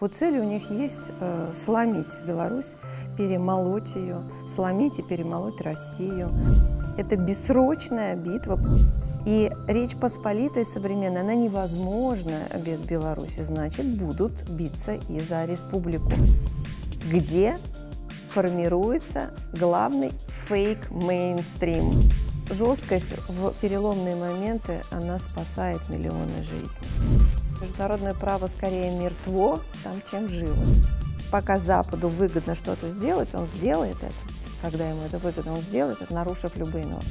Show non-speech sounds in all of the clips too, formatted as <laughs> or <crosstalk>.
Вот цель у них есть э, сломить Беларусь, перемолоть ее, сломить и перемолоть Россию. Это бессрочная битва. И Речь Посполитой современная, она невозможна без Беларуси. Значит, будут биться и за республику. Где формируется главный фейк-мейнстрим? Жесткость в переломные моменты, она спасает миллионы жизней. Международное право скорее мертво, там, чем живо. Пока Западу выгодно что-то сделать, он сделает это. Когда ему это выгодно, он сделает это, нарушив любые нормы.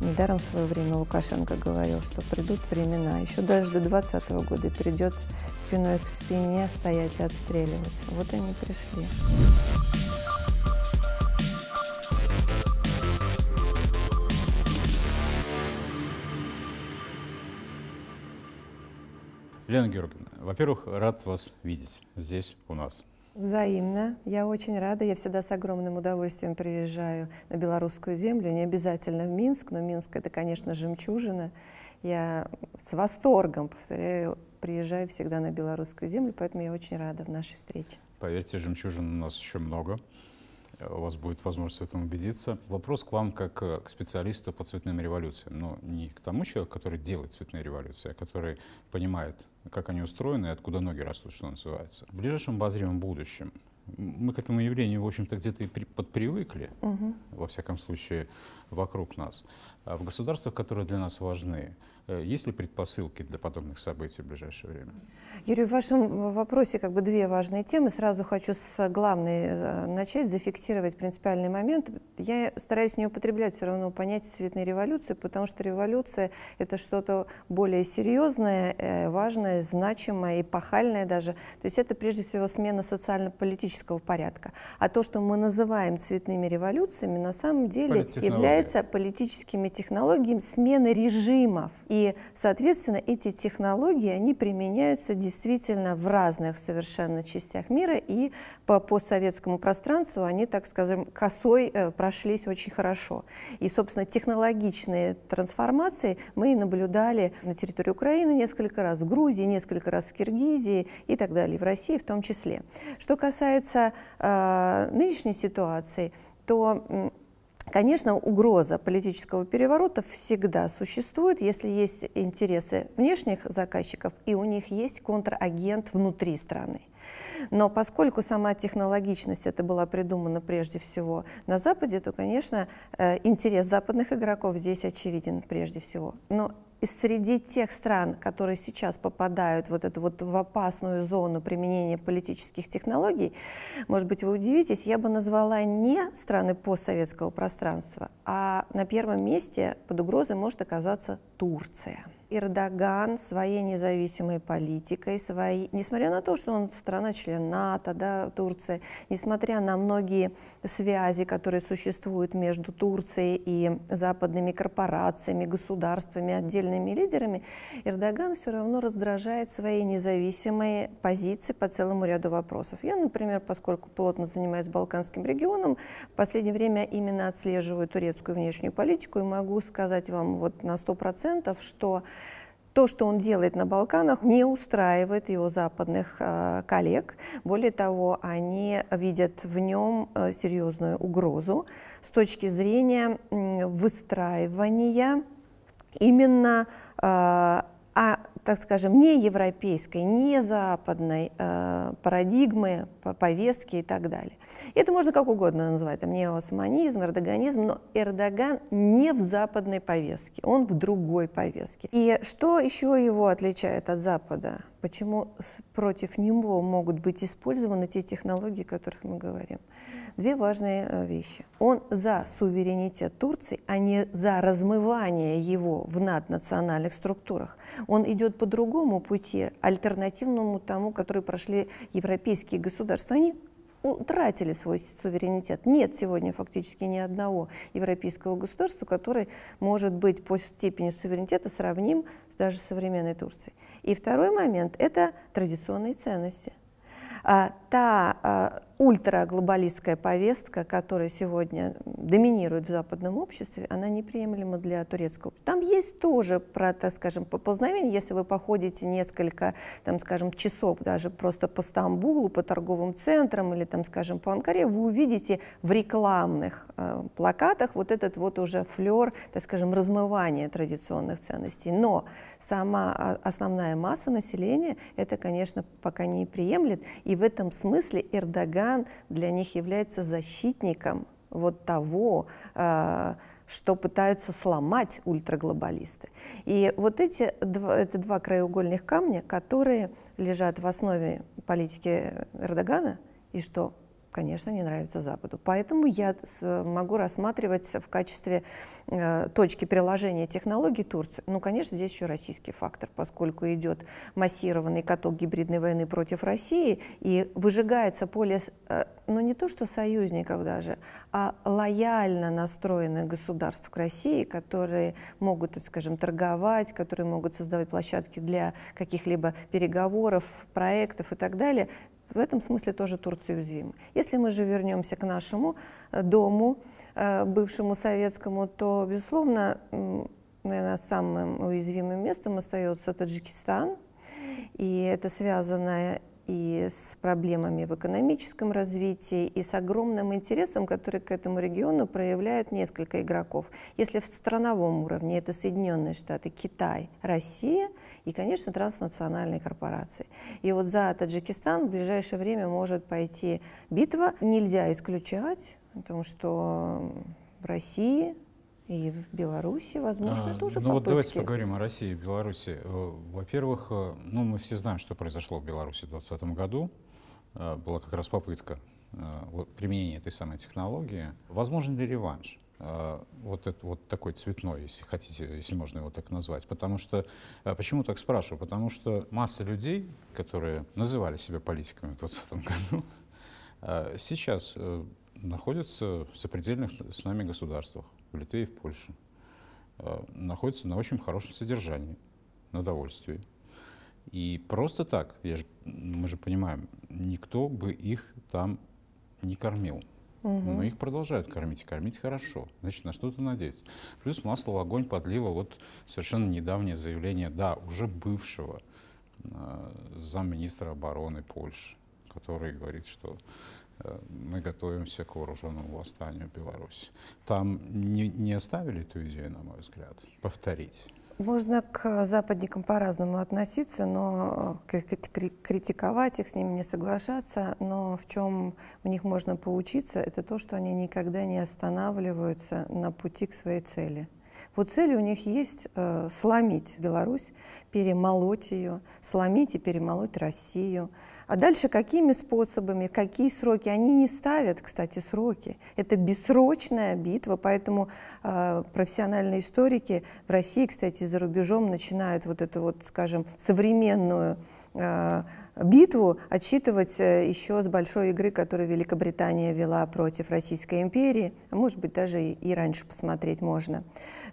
Недаром в свое время Лукашенко говорил, что придут времена, еще даже до 2020 года, и придет спиной к спине стоять и отстреливаться. Вот они пришли. Лена Георгиевна, во-первых, рад вас видеть здесь у нас. Взаимно. Я очень рада. Я всегда с огромным удовольствием приезжаю на белорусскую землю. Не обязательно в Минск, но Минск это, конечно, жемчужина. Я с восторгом, повторяю, приезжаю всегда на белорусскую землю, поэтому я очень рада в нашей встрече. Поверьте, жемчужин у нас еще много. У вас будет возможность в этом убедиться. Вопрос к вам как э, к специалисту по цветным революциям. Но ну, не к тому человеку, который делает цветные революции, а который понимает как они устроены и откуда ноги растут, что называется. В ближайшем обозримом будущем мы к этому явлению, в общем-то, где-то и подпривыкли, угу. во всяком случае, вокруг нас. А в государствах, которые для нас важны, Э, есть ли предпосылки для подобных событий в ближайшее время? Юрий, в вашем вопросе как бы две важные темы. Сразу хочу с главной э, начать, зафиксировать принципиальный момент. Я стараюсь не употреблять все равно понятие цветной революции, потому что революция — это что-то более серьезное, э, важное, значимое, эпохальное даже. То есть это прежде всего смена социально-политического порядка. А то, что мы называем цветными революциями, на самом деле является политическими технологиями смены режимов и соответственно, эти технологии, они применяются действительно в разных совершенно частях мира, и по постсоветскому пространству они, так скажем, косой э, прошлись очень хорошо. И, собственно, технологичные трансформации мы наблюдали на территории Украины несколько раз, в Грузии несколько раз, в Киргизии и так далее, в России в том числе. Что касается э, нынешней ситуации, то Конечно, угроза политического переворота всегда существует, если есть интересы внешних заказчиков и у них есть контрагент внутри страны. Но поскольку сама технологичность это была придумана прежде всего на Западе, то, конечно, э, интерес западных игроков здесь очевиден прежде всего. Но и среди тех стран, которые сейчас попадают вот эту вот в опасную зону применения политических технологий, может быть, вы удивитесь, я бы назвала не страны постсоветского пространства, а на первом месте под угрозой может оказаться Турция. Эрдоган своей независимой политикой, своей, несмотря на то, что он страна-член НАТО, да, Турция, несмотря на многие связи, которые существуют между Турцией и западными корпорациями, государствами, отдельными лидерами, Эрдоган все равно раздражает своей независимой позиции по целому ряду вопросов. Я, например, поскольку плотно занимаюсь Балканским регионом, в последнее время именно отслеживаю турецкую внешнюю политику и могу сказать вам вот на 100%, что то, что он делает на Балканах, не устраивает его западных э, коллег. Более того, они видят в нем э, серьезную угрозу с точки зрения э, выстраивания именно э, а так скажем, не европейской, не западной э, парадигмы, повестки и так далее. И это можно как угодно называть, там неоосманизм, эрдоганизм, но Эрдоган не в западной повестке, он в другой повестке. И что еще его отличает от Запада? почему против него могут быть использованы те технологии, о которых мы говорим. Две важные э, вещи. Он за суверенитет Турции, а не за размывание его в наднациональных структурах. Он идет по другому пути, альтернативному тому, который прошли европейские государства. Они утратили свой суверенитет. Нет сегодня фактически ни одного европейского государства, которое может быть по степени суверенитета сравним даже современной Турции. И второй момент – это традиционные ценности. А, та а, ультраглобалистская повестка, которая сегодня доминирует в западном обществе, она неприемлема для турецкого общества. Там есть тоже про, так скажем, поползновение, если вы походите несколько, там, скажем, часов даже просто по Стамбулу, по торговым центрам или, там, скажем, по Анкаре, вы увидите в рекламных э, плакатах вот этот вот уже флер, так скажем, размывания традиционных ценностей. Но сама а, основная масса населения это, конечно, пока не приемлет, и в этом смысле Эрдоган Иран для них является защитником вот того, а, что пытаются сломать ультраглобалисты. И вот эти два, это два краеугольных камня, которые лежат в основе политики Эрдогана, и что конечно, не нравится Западу. Поэтому я могу рассматривать в качестве э, точки приложения технологий Турцию. Ну, конечно, здесь еще российский фактор, поскольку идет массированный каток гибридной войны против России и выжигается поле, э, ну не то что союзников даже, а лояльно настроенных государств к России, которые могут, скажем, торговать, которые могут создавать площадки для каких-либо переговоров, проектов и так далее. В этом смысле тоже Турция уязвима. Если мы же вернемся к нашему э, дому, э, бывшему советскому, то, безусловно, наверное, самым уязвимым местом остается Таджикистан. И это связано и с проблемами в экономическом развитии, и с огромным интересом, который к этому региону проявляют несколько игроков. Если в страновом уровне это Соединенные Штаты, Китай, Россия – и, конечно, транснациональные корпорации. И вот за Таджикистан в ближайшее время может пойти битва. Нельзя исключать, потому что в России и в Беларуси, возможно, а, тоже Ну попытки. вот давайте поговорим о России и Беларуси. Э, во-первых, э, ну мы все знаем, что произошло в Беларуси в 2020 году. Э, была как раз попытка применения этой самой технологии. Возможен ли реванш? А, вот, это, вот такой цветной, если хотите, если можно его так назвать. Потому что, а почему так спрашиваю? Потому что масса людей, которые называли себя политиками в 2020 году, <laughs> а, сейчас э, находятся в сопредельных с нами государствах, в Литве и в Польше. Находятся на очень хорошем содержании, на довольствии. И просто так, я же, мы же понимаем, никто бы их там не кормил. Угу. Ну, Но их продолжают кормить, кормить хорошо. Значит, на что-то надеяться. Плюс масло в огонь подлило вот совершенно недавнее заявление, да, уже бывшего э, замминистра обороны Польши, который говорит, что э, мы готовимся к вооруженному восстанию в Беларуси. Там не, не оставили эту идею, на мой взгляд, повторить. Можно к э, западникам по-разному относиться, но э, критиковать их, с ними не соглашаться, но в чем у них можно поучиться, это то, что они никогда не останавливаются на пути к своей цели. Вот цель у них есть э, сломить Беларусь, перемолоть ее, сломить и перемолоть Россию. А дальше какими способами, какие сроки? Они не ставят, кстати, сроки. Это бессрочная битва, поэтому э, профессиональные историки в России, кстати, за рубежом начинают вот эту вот, скажем, современную Э, битву отсчитывать э, еще с большой игры, которую Великобритания вела против Российской империи, может быть даже и раньше посмотреть можно.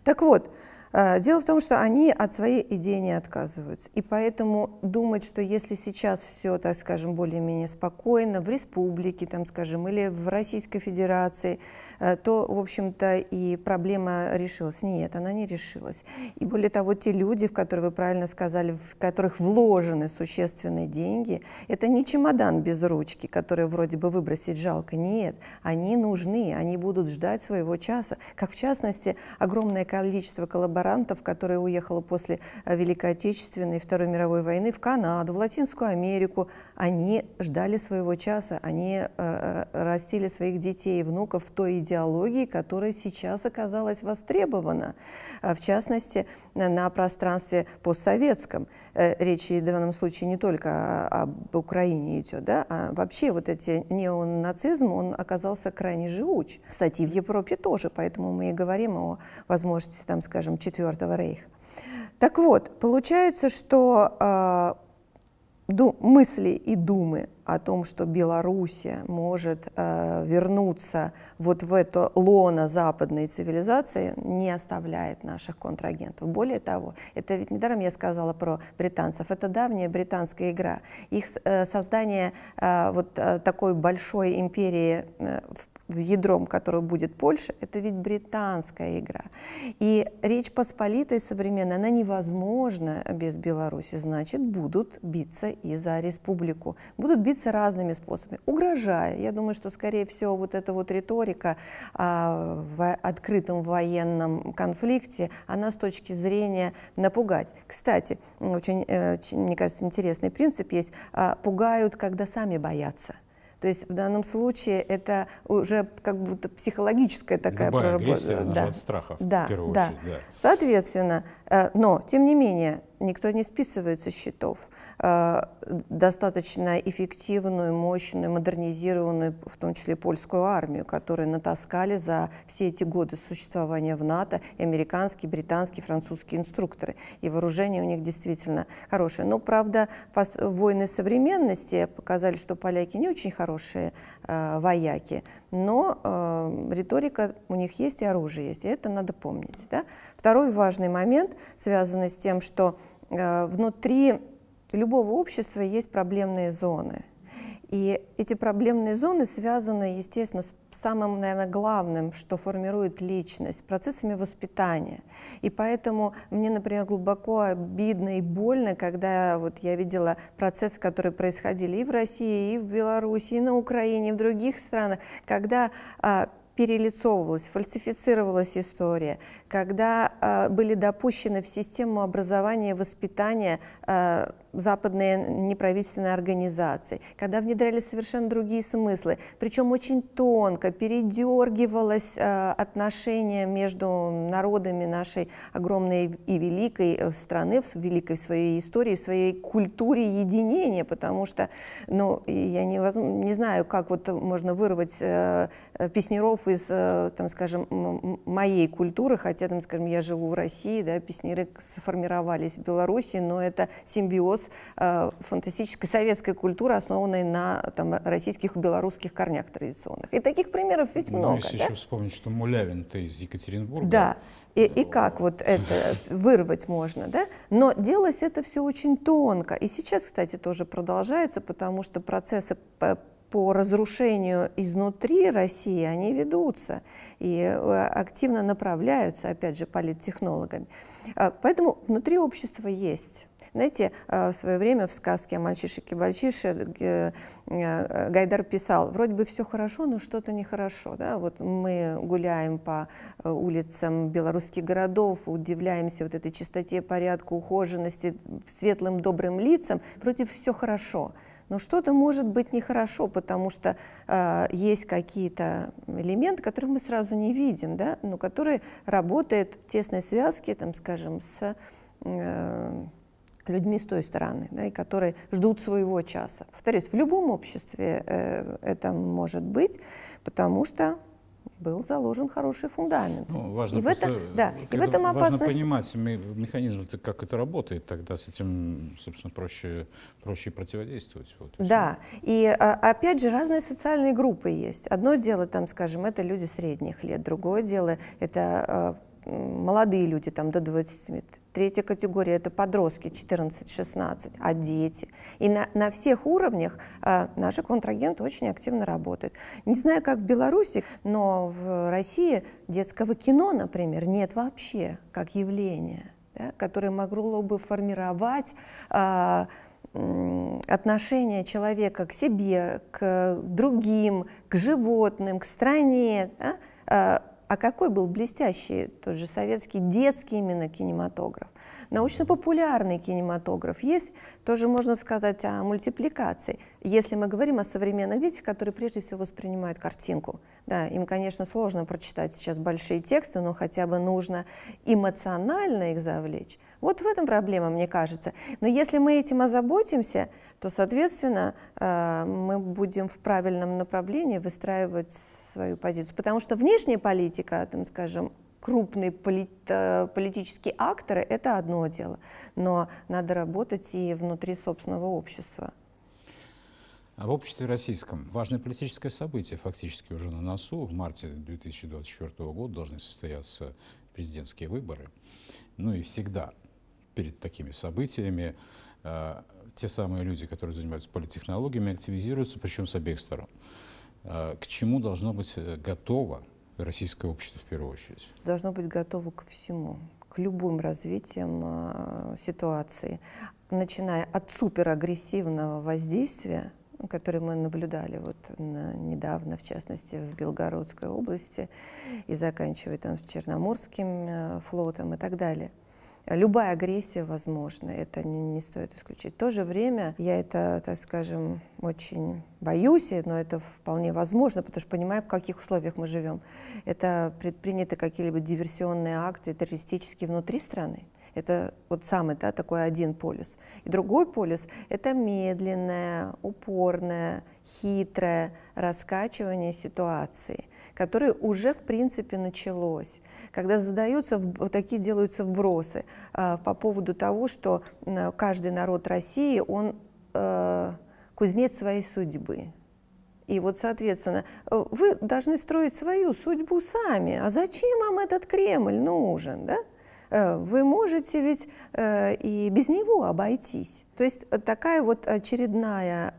Так вот, а, дело в том, что они от своей идеи не отказываются. И поэтому думать, что если сейчас все, так скажем, более-менее спокойно в республике, там, скажем, или в Российской Федерации, э, то, в общем-то, и проблема решилась. Нет, она не решилась. И более того, те люди, в которые вы правильно сказали, в которых вложены существенные деньги, это не чемодан без ручки, который вроде бы выбросить жалко. Нет, они нужны, они будут ждать своего часа. Как, в частности, огромное количество коллабораций иммигрантов, которая уехала после э, Великой Отечественной и Второй мировой войны в Канаду, в Латинскую Америку. Они ждали своего часа, они э, э, растили своих детей и внуков в той идеологии, которая сейчас оказалась востребована. В частности, на пространстве постсоветском. Речь в данном случае не только об Украине идет, да, а вообще вот эти неонацизм, он оказался крайне живуч. Кстати, в Европе тоже, поэтому мы и говорим о возможности, там, скажем, Четвертого Рейха. Так вот, получается, что э, ду мысли и думы о том, что Белоруссия может э, вернуться вот в это лоно западной цивилизации, не оставляет наших контрагентов. Более того, это ведь недаром я сказала про британцев, это давняя британская игра. Их э, создание э, вот э, такой большой империи э, в в ядром которое будет Польша, это ведь британская игра. И Речь Посполитой современная, она невозможна без Беларуси. Значит, будут биться и за республику. Будут биться разными способами, угрожая. Я думаю, что, скорее всего, вот эта вот риторика а, в открытом военном конфликте, она с точки зрения напугать. Кстати, очень, очень э, мне кажется, интересный принцип есть. А, пугают, когда сами боятся – то есть в данном случае это уже как будто психологическая такая Любая проработка. да. от страха, да, в первую да. очередь. Да. Соответственно, э, но, тем не менее, никто не списывает со счетов э, достаточно эффективную, мощную, модернизированную, в том числе польскую армию, которую натаскали за все эти годы существования в НАТО и американские, британские, французские инструкторы. И вооружение у них действительно хорошее. Но, правда, войны современности показали, что поляки не очень хорошие э, вояки но э, риторика у них есть и оружие есть, и это надо помнить. Да? Второй важный момент связан с тем, что э, внутри любого общества есть проблемные зоны – и эти проблемные зоны связаны, естественно, с самым, наверное, главным, что формирует личность, процессами воспитания. И поэтому мне, например, глубоко обидно и больно, когда вот я видела процессы, которые происходили и в России, и в Беларуси, и на Украине, и в других странах, когда а, перелицовывалась, фальсифицировалась история, когда а, были допущены в систему образования и воспитания а, западные неправительственные организации, когда внедряли совершенно другие смыслы, причем очень тонко передергивалось э, отношение между народами нашей огромной и великой э, страны, в великой своей истории, своей культуре единения, потому что, ну, я не, воз... не знаю, как вот можно вырвать э, песнеров из, там, скажем, моей культуры, хотя, там, скажем, я живу в России, да, песнеры сформировались в Беларуси, но это симбиоз плюс э, фантастической советской культуры, основанной на там, российских и белорусских корнях традиционных. И таких примеров ведь ну, много. Если да? еще вспомнить, что Мулявин, ты из Екатеринбурга. Да, и, и как вот это вырвать можно, да? Но делалось это все очень тонко. И сейчас, кстати, тоже продолжается, потому что процессы по разрушению изнутри России, они ведутся и э, активно направляются, опять же, политтехнологами. А, поэтому внутри общества есть. Знаете, э, в свое время в сказке о мальчишеке-бальчише э, Гайдар писал, вроде бы все хорошо, но что-то нехорошо. Да? Вот мы гуляем по улицам белорусских городов, удивляемся вот этой чистоте, порядку, ухоженности, светлым, добрым лицам. Вроде бы все хорошо, но что-то может быть нехорошо, потому что э, есть какие-то элементы, которых мы сразу не видим, да, но которые работают в тесной связке, там, скажем, с э, людьми с той стороны, да, и которые ждут своего часа. Повторюсь, в любом обществе э, это может быть, потому что был заложен хороший фундамент. Ну, важно и в этом, да, э, и в этом опасность. Важно понимать механизм, как это работает, тогда с этим, собственно, проще, проще противодействовать. Вот, и да, и а, опять же разные социальные группы есть. Одно дело, там, скажем, это люди средних лет, другое дело это а, молодые люди, там до 20. Третья категория – это подростки 14-16, а дети. И на, на всех уровнях э, наши контрагенты очень активно работают. Не знаю, как в Беларуси, но в России детского кино, например, нет вообще как явления, да, которое могло бы формировать э, отношение человека к себе, к другим, к животным, к стране. Да, э, а какой был блестящий тот же советский детский именно кинематограф? Научно-популярный кинематограф есть, тоже можно сказать о мультипликации. Если мы говорим о современных детях, которые прежде всего воспринимают картинку, да, им, конечно, сложно прочитать сейчас большие тексты, но хотя бы нужно эмоционально их завлечь. Вот в этом проблема, мне кажется. Но если мы этим озаботимся, то, соответственно, э, мы будем в правильном направлении выстраивать свою позицию. Потому что внешняя политика, там, скажем, крупные полит, э, политические акторы – это одно дело. Но надо работать и внутри собственного общества. А в обществе российском важное политическое событие фактически уже на носу. В марте 2024 года должны состояться президентские выборы. Ну и всегда перед такими событиями э, те самые люди, которые занимаются политтехнологиями, активизируются, причем с обеих сторон. Э, к чему должно быть э, готово российское общество в первую очередь? Должно быть готово ко всему, к любым развитиям ситуации, начиная от суперагрессивного воздействия, который мы наблюдали вот недавно, в частности, в Белгородской области, и заканчивая там с Черноморским флотом и так далее – Любая агрессия возможна, это не, не стоит исключить. В то же время я это, так скажем, очень боюсь, но это вполне возможно, потому что понимаю, в каких условиях мы живем. Это предприняты какие-либо диверсионные акты, террористические внутри страны. Это вот самый да, такой один полюс. И другой полюс — это медленное, упорное, хитрое раскачивание ситуации, которое уже, в принципе, началось. Когда задаются, вот такие делаются вбросы э, по поводу того, что каждый народ России, он э, кузнец своей судьбы. И вот, соответственно, вы должны строить свою судьбу сами. А зачем вам этот Кремль нужен, да? Э, вы можете ведь э, и без него обойтись. То есть э, такая вот очередная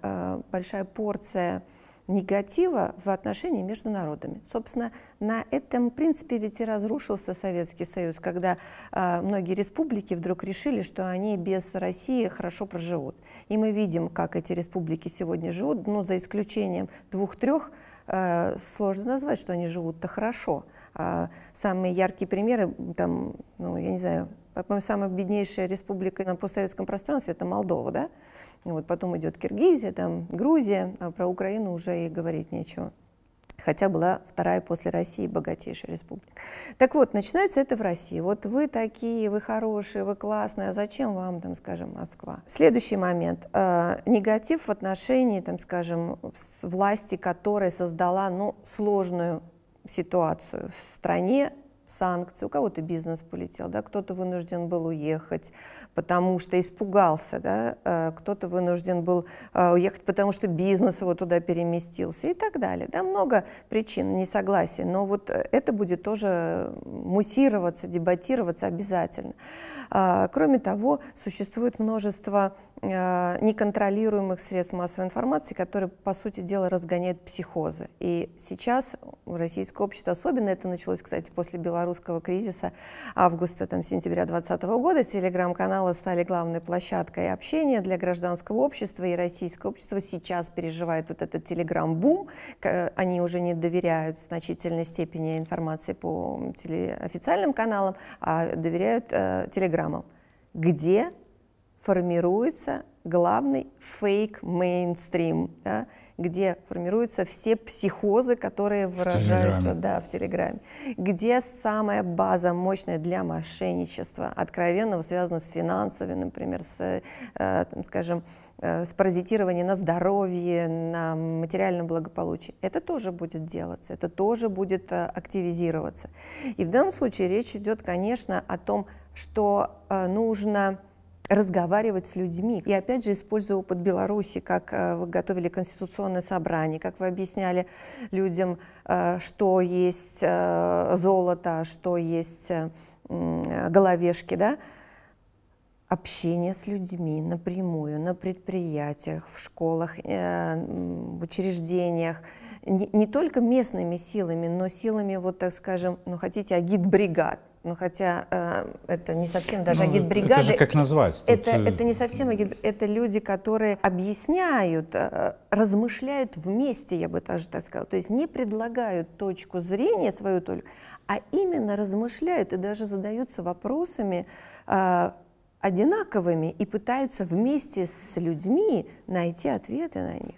большая порция негатива в отношении между народами. Собственно, на этом принципе ведь и разрушился Советский Союз, когда э, многие республики вдруг решили, что они без России хорошо проживут. И мы видим, как эти республики сегодня живут, ну, за исключением двух-трех, э, сложно назвать, что они живут-то хорошо. А самые яркие примеры, там, ну, я не знаю, по-моему, самая беднейшая республика на постсоветском пространстве – это Молдова, да? вот потом идет Киргизия, там Грузия, а про Украину уже и говорить нечего. Хотя была вторая после России богатейшая республика. Так вот, начинается это в России. Вот вы такие, вы хорошие, вы классные, а зачем вам, там, скажем, Москва? Следующий момент. Э, негатив в отношении, там, скажем, власти, которая создала, ну, сложную ситуацию в стране, санкции, у кого-то бизнес полетел, да, кто-то вынужден был уехать, потому что испугался, да, э, кто-то вынужден был э, уехать, потому что бизнес его туда переместился и так далее. Да, много причин несогласия, но вот э, это будет тоже муссироваться, дебатироваться обязательно. А, кроме того, существует множество а, неконтролируемых средств массовой информации, которые, по сути дела, разгоняют психозы. И сейчас российское общество, особенно это началось, кстати, после белорусского кризиса августа, там, сентября 2020 года, телеграм-каналы стали главной площадкой общения для гражданского общества, и российское общество сейчас переживает вот этот телеграм-бум, они уже не доверяют в значительной степени информации по официальным каналам, а доверяют э, телеграммам где формируется главный фейк-мейнстрим, да, где формируются все психозы, которые выражаются в да, в Телеграме, где самая база мощная для мошенничества, откровенного, связана с финансовыми, например, с, э, там, скажем, э, с паразитированием на здоровье, на материальном благополучии. Это тоже будет делаться, это тоже будет э, активизироваться. И в данном случае речь идет, конечно, о том, что э, нужно разговаривать с людьми. И опять же, используя опыт Беларуси, как э, вы готовили конституционное собрание, как вы объясняли людям, э, что есть э, золото, что есть головешки, да, общение с людьми напрямую, на предприятиях, в школах, в учреждениях, не, не только местными силами, но силами, вот так скажем, ну хотите, агитбригад, ну, хотя э, это не совсем даже ну, агитбригады. Это же как назвать? Тут... Это, э, это не совсем агит, это люди, которые объясняют, э, размышляют вместе, я бы даже так сказала. То есть не предлагают точку зрения свою только, а именно размышляют и даже задаются вопросами э, одинаковыми и пытаются вместе с людьми найти ответы на них.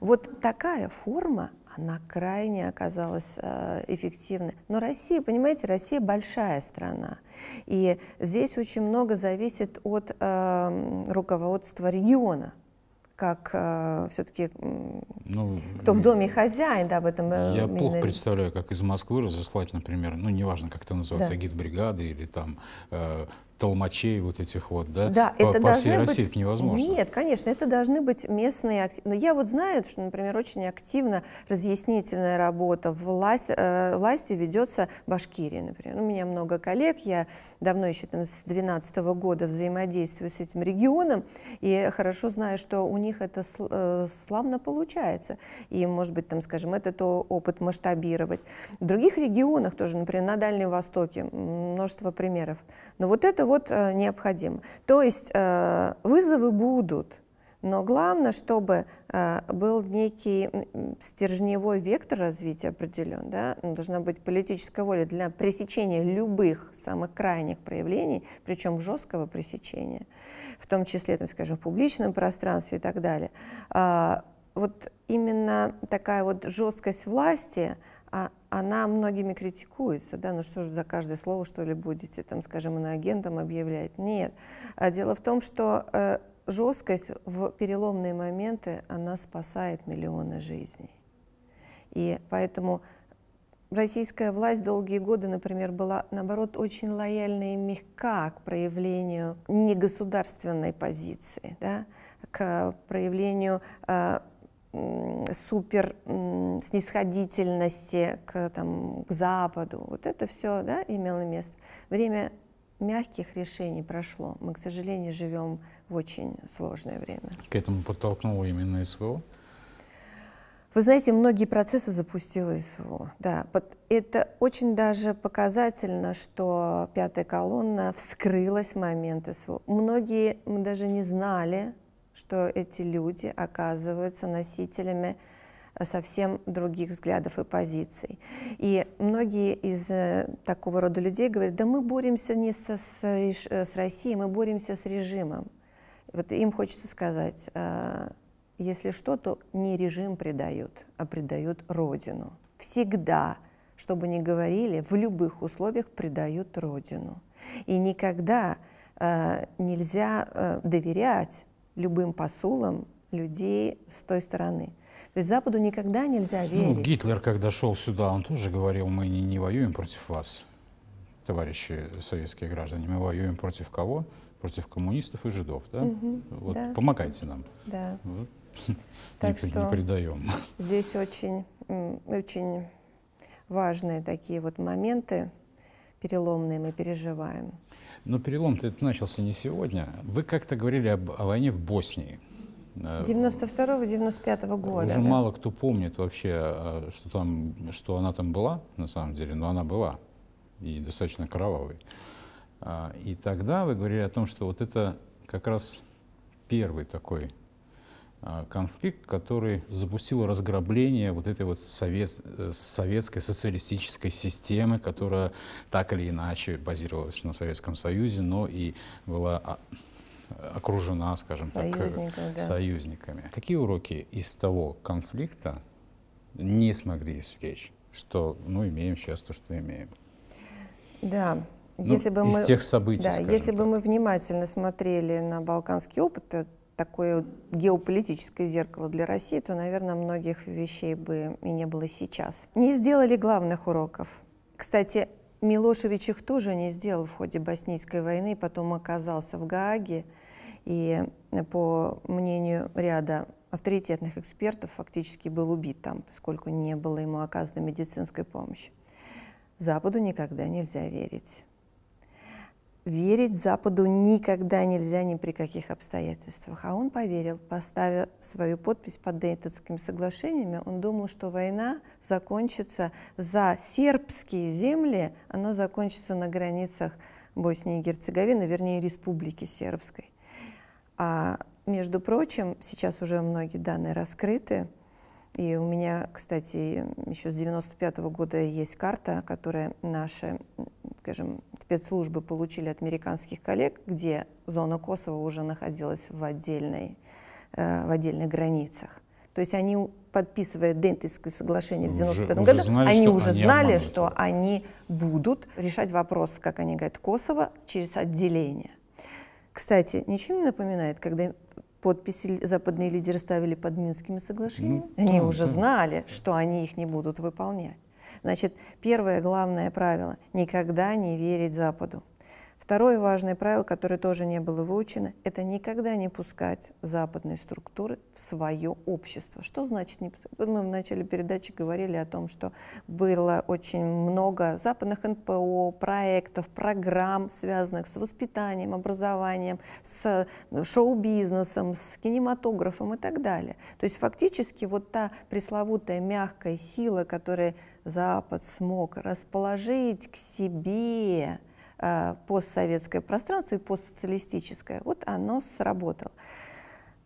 Вот такая форма она крайне оказалась э, эффективной. Но Россия, понимаете, Россия большая страна. И здесь очень много зависит от э, руководства региона как э, все-таки ну, кто в доме хозяин, да, в этом. Э, Я именно... плохо представляю, как из Москвы разослать, например, ну неважно, как это называется, да. гид бригады или там толмачей вот этих вот, да? Да, по, это по всей быть... России это невозможно. Нет, конечно, это должны быть местные активные. Но я вот знаю, что, например, очень активно разъяснительная работа власть, э, власти ведется в Башкирии, например. У меня много коллег, я давно еще там с 2012 года взаимодействую с этим регионом, и хорошо знаю, что у них это сл э, славно получается. И, может быть, там, скажем, этот опыт масштабировать. В других регионах тоже, например, на Дальнем Востоке множество примеров. Но вот это вот э, необходимо. То есть э, вызовы будут, но главное, чтобы э, был некий стержневой вектор развития определен. Да? Ну, должна быть политическая воля для пресечения любых самых крайних проявлений, причем жесткого пресечения, в том числе, там, скажем, в публичном пространстве и так далее. А, вот именно такая вот жесткость власти – а, она многими критикуется, да, ну что же за каждое слово, что ли, будете, там, скажем, иноагентом объявлять. Нет. А дело в том, что э, жесткость в переломные моменты, она спасает миллионы жизней. И поэтому российская власть долгие годы, например, была, наоборот, очень лояльна и мягка к проявлению негосударственной позиции, да, к проявлению э, супер снисходительности к, там, к Западу. Вот это все да, имело место. Время мягких решений прошло. Мы, к сожалению, живем в очень сложное время. К этому подтолкнуло именно СВО? Вы знаете, многие процессы запустила СВО. Да, это очень даже показательно, что пятая колонна вскрылась в момент СВО. Многие мы даже не знали, что эти люди оказываются носителями э, совсем других взглядов и позиций. И многие из э, такого рода людей говорят, да мы боремся не со, с, э, с Россией, мы боремся с режимом. Вот им хочется сказать, «А, если что, то не режим предают, а предают Родину. Всегда, чтобы не говорили, в любых условиях предают Родину. И никогда нельзя доверять любым посулам людей с той стороны. То есть Западу никогда нельзя ну, верить. Ну, Гитлер, когда шел сюда, он тоже говорил, мы не, не воюем против вас, товарищи советские граждане, мы воюем против кого? Против коммунистов и жидов. Да? Угу, вот, да. Помогайте нам. Да. Вот. <laughs> Так Ничего что не предаем. Здесь очень, очень важные такие вот моменты переломные мы переживаем. Но ну, перелом-то начался не сегодня. Вы как-то говорили об, о войне в Боснии. 92-95 э, года. Уже да? мало кто помнит вообще, э, что, там, что она там была, на самом деле, но она была, и достаточно кровавой. А, и тогда вы говорили о том, что вот это как раз первый такой а, конфликт, который запустил разграбление вот этой вот совет, э, советской социалистической системы, которая так или иначе базировалась на Советском Союзе, но и была а, окружена, скажем союзниками, так, да. союзниками. Какие уроки из того конфликта не смогли извлечь, что ну, имеем сейчас то, что имеем? Да, ну, бы из мы, тех событий. Да, если так. бы мы внимательно смотрели на балканский опыт, такое геополитическое зеркало для России, то, наверное, многих вещей бы и не было сейчас. Не сделали главных уроков. Кстати, Милошевич их тоже не сделал в ходе Боснийской войны, потом оказался в Гааге, и по мнению ряда авторитетных экспертов фактически был убит там, поскольку не было ему оказана медицинской помощи. Западу никогда нельзя верить верить Западу никогда нельзя ни при каких обстоятельствах. А он поверил, поставив свою подпись под Дейтонскими соглашениями. Он думал, что война закончится за сербские земли, она закончится на границах Боснии и Герцеговины, вернее, Республики Сербской. А, между прочим, сейчас уже многие данные раскрыты, и у меня, кстати, еще с 95 -го года есть карта, которая наши, скажем, спецслужбы получили от американских коллег, где зона Косово уже находилась в, отдельной, э, в отдельных границах. То есть они, подписывая Дентинское соглашение уже, в 95 году, знали, они уже они знали, что его. они будут решать вопрос, как они говорят, Косово через отделение. Кстати, ничего не напоминает, когда подписи западные лидеры ставили под Минскими соглашениями. Ну, они да, уже да. знали, что они их не будут выполнять. Значит, первое главное правило – никогда не верить Западу. Второе важное правило, которое тоже не было выучено, это никогда не пускать западные структуры в свое общество. Что значит не пускать? мы в начале передачи говорили о том, что было очень много западных НПО, проектов, программ, связанных с воспитанием, образованием, с э, шоу-бизнесом, с кинематографом и так далее. То есть фактически вот та пресловутая мягкая сила, которую Запад смог расположить к себе, а, постсоветское пространство и постсоциалистическое. Вот оно сработало.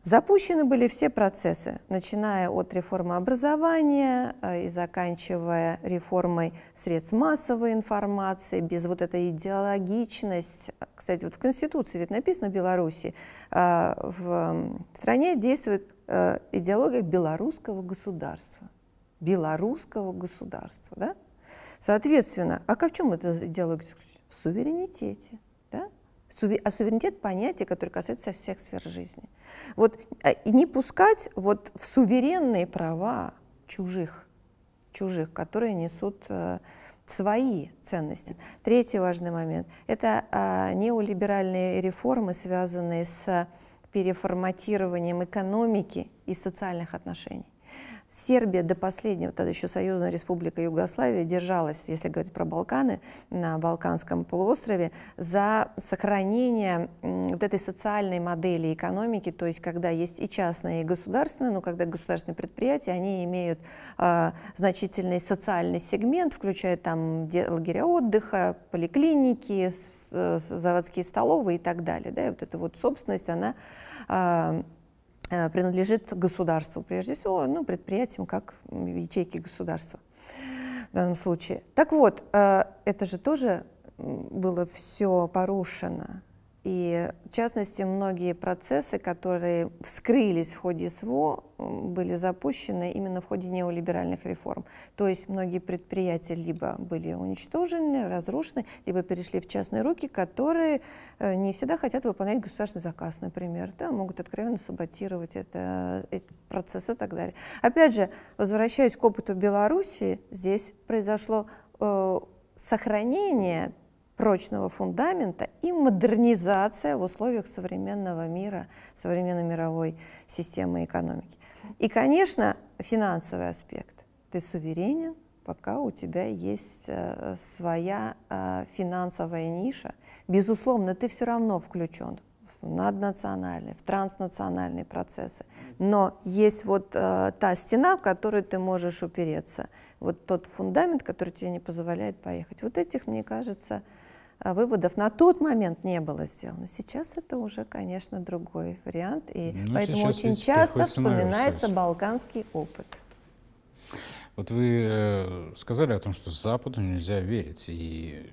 Запущены были все процессы, начиная от реформы образования а, и заканчивая реформой средств массовой информации, без вот этой идеологичности. Кстати, вот в Конституции ведь написано в Беларуси, а, в стране действует идеология белорусского государства. Белорусского государства, да? Соответственно, а как в чем эта идеология в суверенитете. Да? А суверенитет – понятие, которое касается всех сфер жизни. Вот, а, и не пускать вот в суверенные права чужих, чужих, которые несут э, свои ценности. Третий важный момент – это а, неолиберальные реформы, связанные с переформатированием экономики и социальных отношений. Сербия до последнего, тогда еще Союзная Республика Югославия, держалась, если говорить про Балканы, на Балканском полуострове, за сохранение вот этой социальной модели экономики, то есть когда есть и частные, и государственные, но когда государственные предприятия, они имеют э, значительный социальный сегмент, включая там лагеря отдыха, поликлиники, заводские столовые и так далее. Да, и вот эта вот собственность, она э, Э, принадлежит государству, прежде всего, ну, предприятиям, как ячейки государства в данном случае. Так вот, э, это же тоже было все порушено и, в частности, многие процессы, которые вскрылись в ходе СВО, были запущены именно в ходе неолиберальных реформ. То есть многие предприятия либо были уничтожены, разрушены, либо перешли в частные руки, которые э, не всегда хотят выполнять государственный заказ, например, да, могут откровенно саботировать это, э, этот процесс и так далее. Опять же, возвращаясь к опыту Беларуси, здесь произошло э, сохранение прочного фундамента и модернизация в условиях современного мира, современной мировой системы экономики. И, конечно, финансовый аспект. Ты суверенен, пока у тебя есть э, своя э, финансовая ниша. Безусловно, ты все равно включен в наднациональные, в транснациональные процессы. Но есть вот э, та стена, в которую ты можешь упереться, вот тот фундамент, который тебе не позволяет поехать. Вот этих, мне кажется, а, выводов на тот момент не было сделано. Сейчас это уже, конечно, другой вариант, и ну, поэтому очень часто вспоминается балканский опыт. Вот вы э, сказали о том, что Западу нельзя верить, и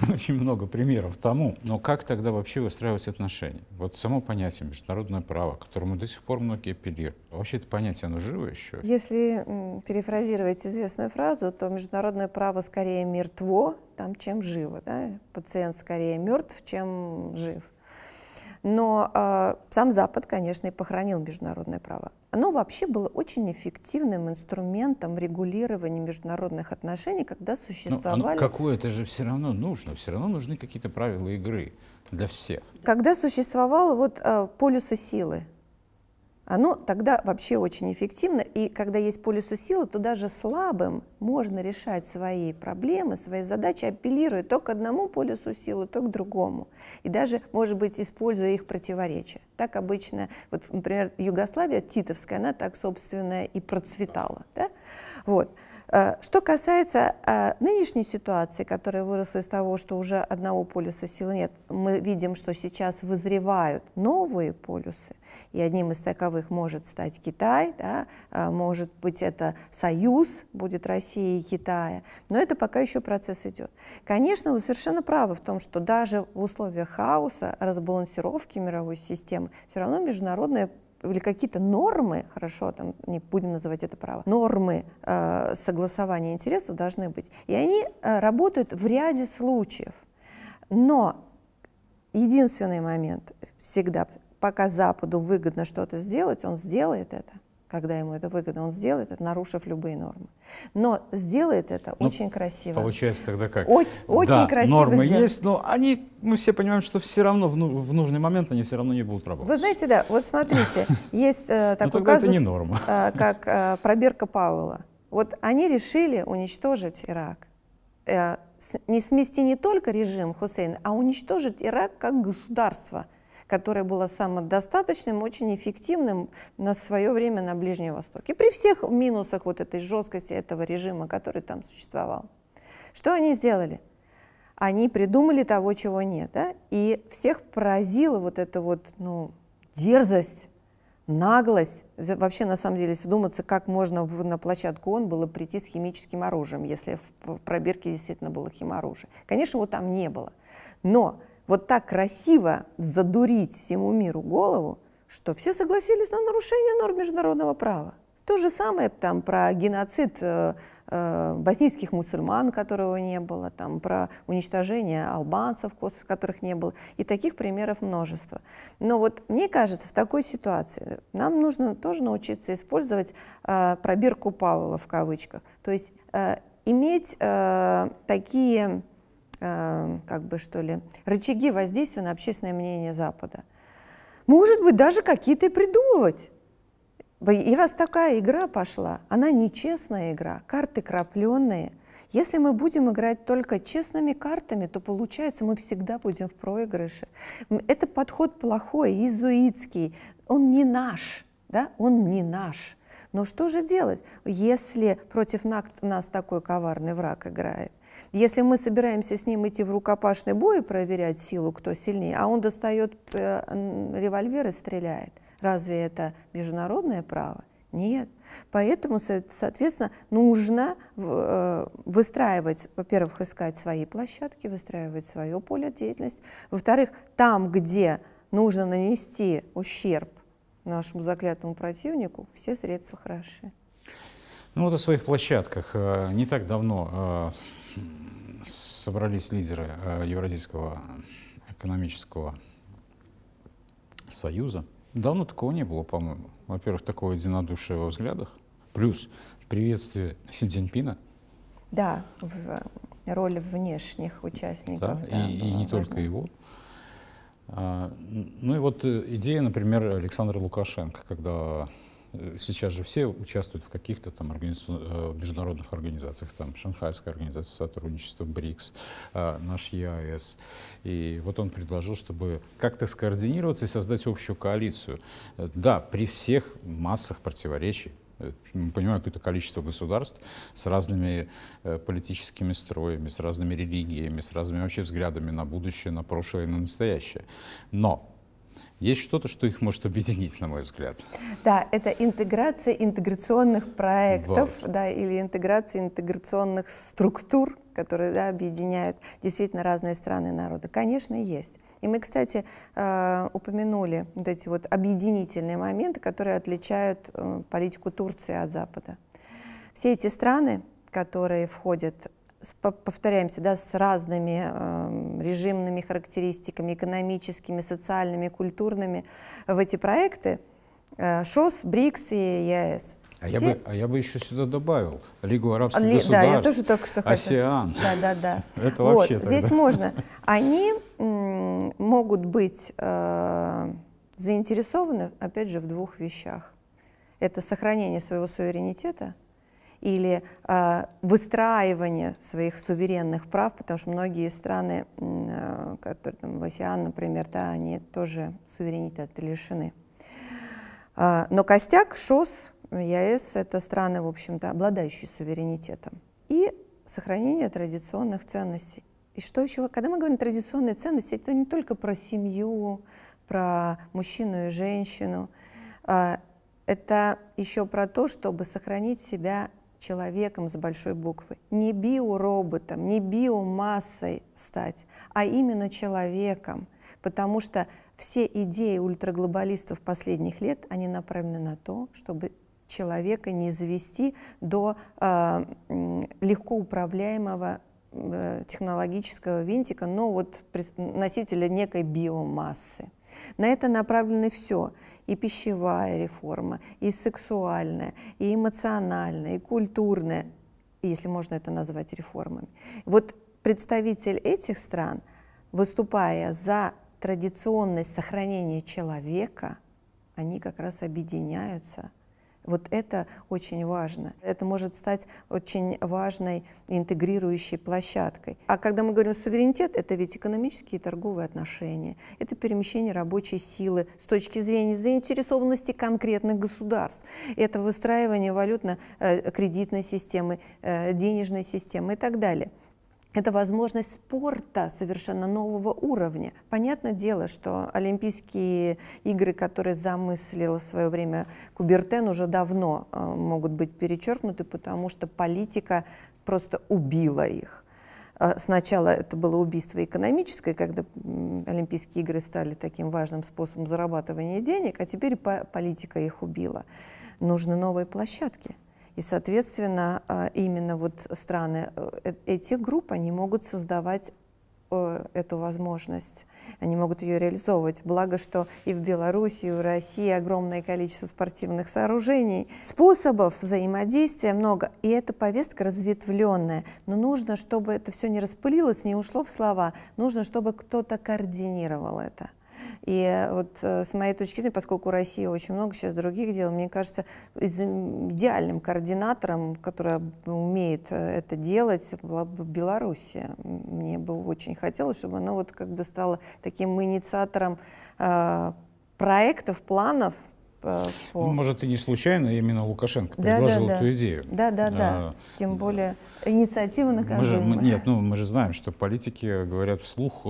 <laughs> очень много примеров тому. Но как тогда вообще выстраивать отношения? Вот само понятие международное право, к которому до сих пор многие апеллируют. А вообще это понятие, оно живо еще? Если перефразировать известную фразу, то международное право скорее мертво, там, чем живо. Да? Пациент скорее мертв, чем жив. Но э, сам Запад, конечно, и похоронил международное право оно вообще было очень эффективным инструментом регулирования международных отношений, когда существовали... Ну, оно, какое это же все равно нужно, все равно нужны какие-то правила игры для всех. Когда существовало вот э, полюсы силы, оно тогда вообще очень эффективно. И когда есть полюсу силы, то даже слабым можно решать свои проблемы, свои задачи, апеллируя то к одному полюсу силы, то к другому. И даже, может быть, используя их противоречия. Так обычно, вот, например, Югославия титовская, она так, собственно, и процветала. Да? Вот. Э, что касается э, нынешней ситуации, которая выросла из того, что уже одного полюса сил нет, мы видим, что сейчас вызревают новые полюсы, и одним из таковых может стать Китай, да, э, может быть это союз будет России и Китая, но это пока еще процесс идет. Конечно, вы совершенно правы в том, что даже в условиях хаоса, разбалансировки мировой системы, все равно международное или какие-то нормы, хорошо, там не будем называть это право, нормы э, согласования интересов должны быть. И они э, работают в ряде случаев. Но единственный момент всегда, пока Западу выгодно что-то сделать, он сделает это когда ему это выгодно. Он сделает это, нарушив любые нормы. Но сделает это ну, очень красиво. Получается тогда как? Очень, да, очень красиво нормы сделать. есть, но они, мы все понимаем, что все равно в, ну, в нужный момент они все равно не будут работать. Вы знаете, да, вот смотрите, <laughs> есть э, такой казус, э, как э, пробирка Пауэлла. Вот они решили уничтожить Ирак. не смести не только режим Хусейна, а уничтожить Ирак как государство – которое было самодостаточным, очень эффективным на свое время на Ближнем Востоке. При всех минусах вот этой жесткости этого режима, который там существовал. Что они сделали? Они придумали того, чего нет. Да? И всех поразила вот эта вот ну, дерзость, наглость. Вообще, на самом деле, если думаться, как можно в, на площадку он было прийти с химическим оружием, если в, в пробирке действительно было химоружие. Конечно, его там не было. Но вот так красиво задурить всему миру голову, что все согласились на нарушение норм международного права. То же самое там про геноцид э, э, боснийских мусульман, которого не было, там про уничтожение албанцев, которых не было, и таких примеров множество. Но вот мне кажется, в такой ситуации нам нужно тоже научиться использовать э, пробирку Павла в кавычках, то есть э, иметь э, такие Эм, как бы что ли, рычаги воздействия на общественное мнение Запада. Может быть, даже какие-то придумывать. И раз такая игра пошла, она нечестная игра, карты крапленные. Если мы будем играть только честными картами, то получается, мы всегда будем в проигрыше. Это подход плохой, иезуитский, он не наш, да, он не наш. Но что же делать, если против нас такой коварный враг играет? Если мы собираемся с ним идти в рукопашный бой и проверять силу, кто сильнее, а он достает э, револьвер и стреляет, разве это международное право? Нет. Поэтому, соответственно, нужно э, выстраивать, во-первых, искать свои площадки, выстраивать свое поле деятельности. Во-вторых, там, где нужно нанести ущерб нашему заклятому противнику, все средства хороши. Ну вот о своих площадках. Э, не так давно э, собрались лидеры э, Евразийского экономического союза. Давно такого не было, по-моему. Во-первых, такого единодушия во взглядах. Плюс приветствие Си Цзиньпина. Да, в роли внешних участников. Да, да и, и не только его. А, ну и вот э, идея, например, Александра Лукашенко, когда э, сейчас же все участвуют в каких-то там организа... Э, международных организациях, там Шанхайская организация сотрудничества, БРИКС, а, наш ЕАЭС. И вот он предложил, чтобы как-то скоординироваться и создать общую коалицию. Да, при всех массах противоречий, Э, Мы понимаем какое-то количество государств с разными э, политическими строями, с разными религиями, с разными вообще взглядами на будущее, на прошлое и на настоящее. Но есть что-то, что их может объединить, на мой взгляд. Да, это интеграция интеграционных проектов, вот. да, или интеграция интеграционных структур, которые да, объединяют действительно разные страны и народы. Конечно, есть. И мы, кстати, э, упомянули вот эти вот объединительные моменты, которые отличают э, политику Турции от Запада. Все эти страны, которые входят повторяемся, да, с разными э, режимными характеристиками, экономическими, социальными, культурными в эти проекты, э, ШОС, БРИКС и ЕАЭС. А, я бы, а я бы еще сюда добавил Лигу арабских Ли, государств, да, я тоже только что АСИАН. Хочу. Да, да, да. <laughs> Это вот, вообще Здесь можно. <laughs> Они могут быть э, заинтересованы, опять же, в двух вещах. Это сохранение своего суверенитета – или э, выстраивание своих суверенных прав, потому что многие страны, э, которые там в ОСИАН, например, да, они тоже суверенитета лишены. Э, но костяк ШОС, ЕАЭС — это страны, в общем-то, обладающие суверенитетом. И сохранение традиционных ценностей. И что еще? Когда мы говорим традиционные ценности, это не только про семью, про мужчину и женщину. Э, это еще про то, чтобы сохранить себя человеком с большой буквы. Не биороботом, не биомассой стать, а именно человеком. Потому что все идеи ультраглобалистов последних лет, они направлены на то, чтобы человека не завести до э, легко управляемого э, технологического винтика, но ну вот носителя некой биомассы. На это направлено все. И пищевая реформа, и сексуальная, и эмоциональная, и культурная, если можно это назвать реформами. Вот представитель этих стран, выступая за традиционность сохранения человека, они как раз объединяются – вот это очень важно. Это может стать очень важной интегрирующей площадкой. А когда мы говорим суверенитет, это ведь экономические и торговые отношения, это перемещение рабочей силы с точки зрения заинтересованности конкретных государств, это выстраивание валютно-кредитной э, системы, э, денежной системы и так далее это возможность спорта совершенно нового уровня. Понятное дело, что Олимпийские игры, которые замыслил в свое время Кубертен, уже давно э, могут быть перечеркнуты, потому что политика просто убила их. Э, сначала это было убийство экономическое, когда Олимпийские игры стали таким важным способом зарабатывания денег, а теперь политика их убила. Нужны новые площадки – и, соответственно, а, именно вот страны э, э, эти группы, они могут создавать э, эту возможность, они могут ее реализовывать. Благо, что и в Беларуси, и в России огромное количество спортивных сооружений, способов взаимодействия много, и эта повестка разветвленная. Но нужно, чтобы это все не распылилось, не ушло в слова, нужно, чтобы кто-то координировал это. И вот э, с моей точки зрения, поскольку у России очень много сейчас других дел, мне кажется, идеальным координатором, который умеет э, это делать, была бы Белоруссия. Мне бы очень хотелось, чтобы она вот как бы стала таким инициатором э, проектов, планов, по... Ну, может, и не случайно именно Лукашенко да, предложил да, да. эту идею. Да, да, да. А, Тем более инициатива наказуема. Мы же, мы, нет, ну мы же знаем, что политики говорят вслух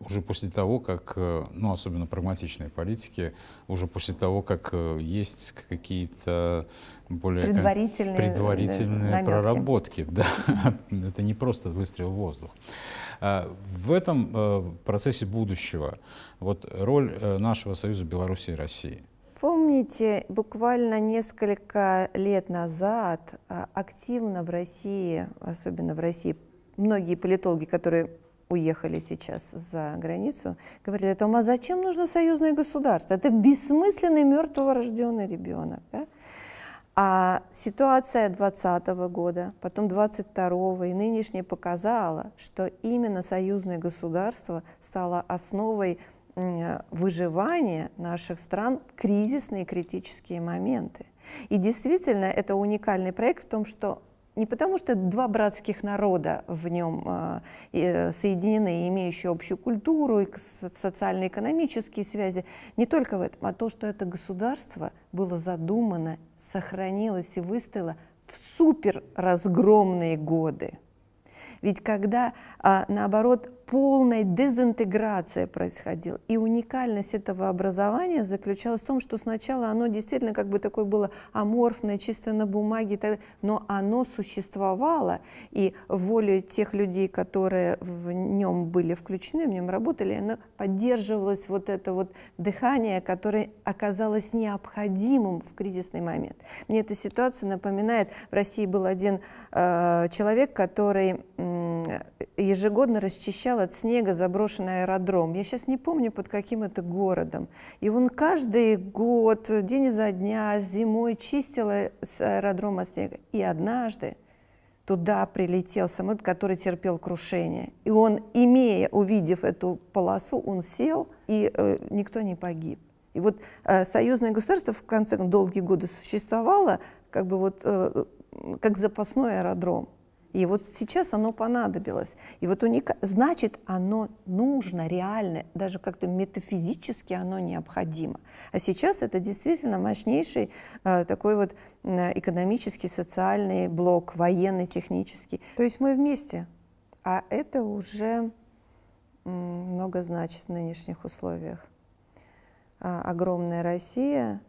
уже после того, как, э, ну, особенно прагматичные политики, уже после того, как э, есть какие-то более предварительные, предварительные наметки. проработки. <laughs> Да, это не просто выстрел в воздух. А в этом э, процессе будущего вот роль нашего Союза Беларуси и России. Помните, буквально несколько лет назад а, активно в России, особенно в России, многие политологи, которые уехали сейчас за границу, говорили о том, а зачем нужно союзное государство? Это бессмысленный мертворожденный ребенок. Да? А ситуация 2020 года, потом 22 и нынешняя показала, что именно союзное государство стало основой выживания наших стран в кризисные критические моменты. И действительно, это уникальный проект в том, что не потому, что два братских народа в нем а, э, соединены, имеющие общую культуру и социально-экономические связи, не только в этом, а то, что это государство было задумано, сохранилось и выстояло в супер разгромные годы. Ведь когда, а, наоборот, полная дезинтеграция происходила. И уникальность этого образования заключалась в том, что сначала оно действительно как бы такое было аморфное, чисто на бумаге, но оно существовало, и волю тех людей, которые в нем были включены, в нем работали, оно поддерживалось вот это вот дыхание, которое оказалось необходимым в кризисный момент. Мне эта ситуация напоминает, в России был один э, человек, который э, ежегодно расчищал защищал от снега заброшенный аэродром. Я сейчас не помню, под каким это городом. И он каждый год, день за дня, зимой чистил аэродром от снега. И однажды туда прилетел самолет, который терпел крушение. И он, имея, увидев эту полосу, он сел, и э, никто не погиб. И вот э, союзное государство в конце долгие годы существовало, как бы вот э, э как запасной аэродром. И вот сейчас оно понадобилось. И вот уника... значит, оно нужно реально, даже как-то метафизически оно необходимо. А сейчас это действительно мощнейший э, такой вот э, экономический, социальный блок, военный, технический. То есть мы вместе, а это уже много значит в нынешних условиях. А, огромная Россия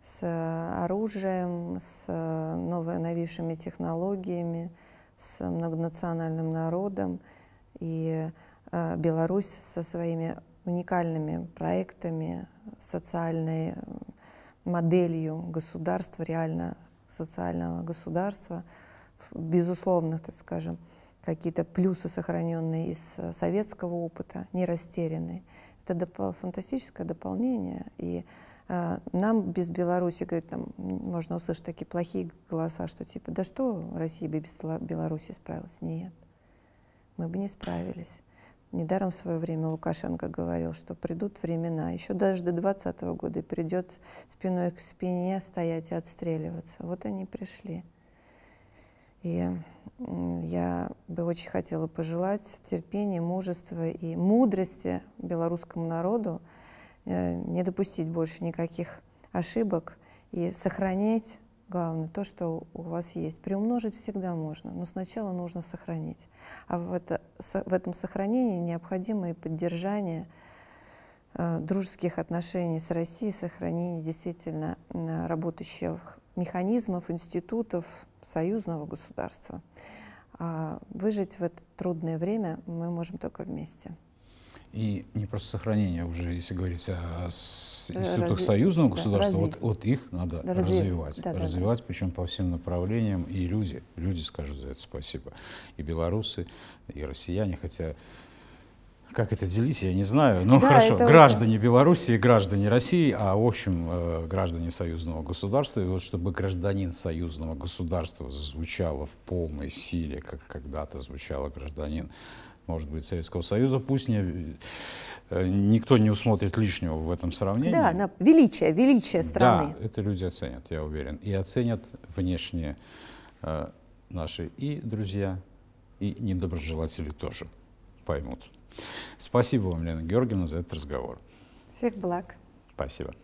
с э, оружием, с э, новыми новейшими технологиями, с многонациональным народом, и э, Беларусь со своими уникальными проектами, социальной моделью государства, реально социального государства, безусловных, так скажем, какие-то плюсы, сохраненные из э, советского опыта, не растерянные. Это доп фантастическое дополнение. И а, нам без Беларуси, говорят, там можно услышать такие плохие голоса, что типа, да что Россия бы без Беларуси справилась? Нет, мы бы не справились. Недаром в свое время Лукашенко говорил, что придут времена, еще даже до 2020 года, и придет спиной к спине стоять и отстреливаться. Вот они пришли. И я бы очень хотела пожелать терпения, мужества и мудрости белорусскому народу, Э, не допустить больше никаких ошибок и сохранять, главное, то, что у вас есть. Приумножить всегда можно, но сначала нужно сохранить. А в, это, в этом сохранении необходимо и поддержание э, дружеских отношений с Россией, сохранение действительно работающих механизмов, институтов союзного государства. А выжить в это трудное время мы можем только вместе и не просто сохранение уже, если говорить о э, институтах Разви... союзного государства, развив... вот, вот их надо Разви... развивать. Да, развивать, да, да. причем по всем направлениям. И люди, люди скажут за это спасибо. И белорусы, и россияне, хотя... Как это делить, я не знаю. Ну да, хорошо, граждане очень... и граждане России, а в общем э, граждане союзного государства. И вот чтобы гражданин союзного государства звучало в полной силе, как когда-то звучало гражданин может быть, Советского Союза. Пусть не, э, никто не усмотрит лишнего в этом сравнении. Да, на величие, величие страны. Да, это люди оценят, я уверен. И оценят внешние э, наши и друзья, и недоброжелатели тоже поймут. Спасибо вам, Лена Георгиевна, за этот разговор. Всех благ. Спасибо.